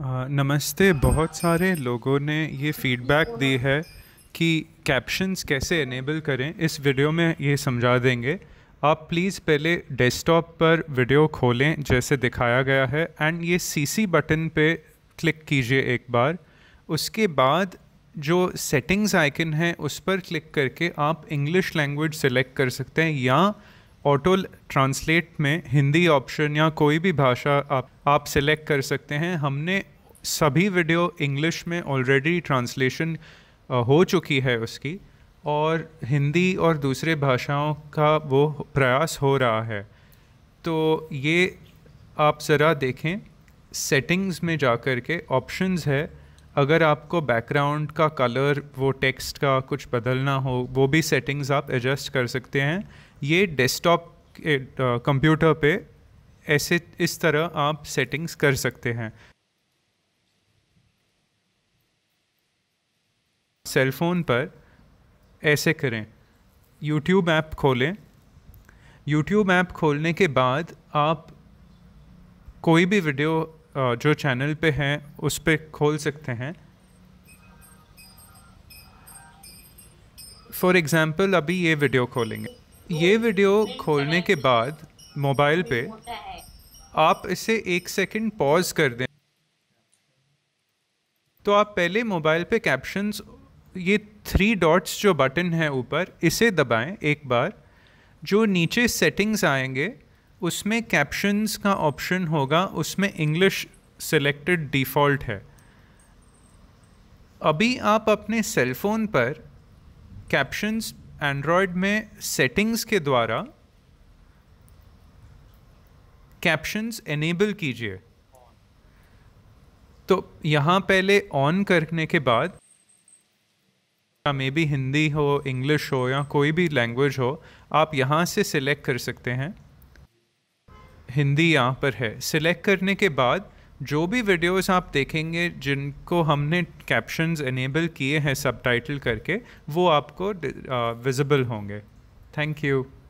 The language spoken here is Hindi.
नमस्ते बहुत सारे लोगों ने ये फीडबैक दी है कि कैप्शंस कैसे इनेबल करें इस वीडियो में ये समझा देंगे आप प्लीज़ पहले डेस्कटॉप पर वीडियो खोलें जैसे दिखाया गया है एंड ये सीसी बटन पे क्लिक कीजिए एक बार उसके बाद जो सेटिंग्स आइकन है उस पर क्लिक करके आप इंग्लिश लैंग्वेज सेलेक्ट कर सकते हैं या ऑटो ट्रांसलेट में हिंदी ऑप्शन या कोई भी भाषा आप आप सिलेक्ट कर सकते हैं हमने सभी वीडियो इंग्लिश में ऑलरेडी ट्रांसलेशन हो चुकी है उसकी और हिंदी और दूसरे भाषाओं का वो प्रयास हो रहा है तो ये आप ज़रा देखें सेटिंग्स में जा कर के ऑप्शंस है अगर आपको बैकग्राउंड का कलर वो टेक्स्ट का कुछ बदलना हो वो भी सेटिंग्स आप एडजस्ट कर सकते हैं ये डेस्कटॉप कंप्यूटर पे ऐसे इस तरह आप सेटिंग्स कर सकते हैं सेलफोन पर ऐसे करें यूट्यूब ऐप खोलें यूट्यूब ऐप खोलने के बाद आप कोई भी वीडियो जो चैनल पे हैं उस पर खोल सकते हैं फॉर एग्ज़ाम्पल अभी ये वीडियो खोलेंगे ये वीडियो खोलने के बाद मोबाइल पे आप इसे एक सेकंड पॉज कर दें तो आप पहले मोबाइल पे कैप्शंस ये थ्री डॉट्स जो बटन है ऊपर इसे दबाएं एक बार जो नीचे सेटिंग्स आएंगे उसमें कैप्शंस का ऑप्शन होगा उसमें इंग्लिश सिलेक्टेड डिफ़ॉल्ट है अभी आप अपने सेलफोन पर कैप्शंस एंड्रॉयड में सेटिंग्स के द्वारा कैप्शंस एनेबल कीजिए तो यहाँ पहले ऑन करने के बाद मे भी हिंदी हो इंग्लिश हो या कोई भी लैंग्वेज हो आप यहाँ से सिलेक्ट कर सकते हैं हिंदी यहाँ पर है सिलेक्ट करने के बाद जो भी वीडियोस आप देखेंगे जिनको हमने कैप्शंस इनेबल किए हैं सबटाइटल करके वो आपको विजिबल uh, होंगे थैंक यू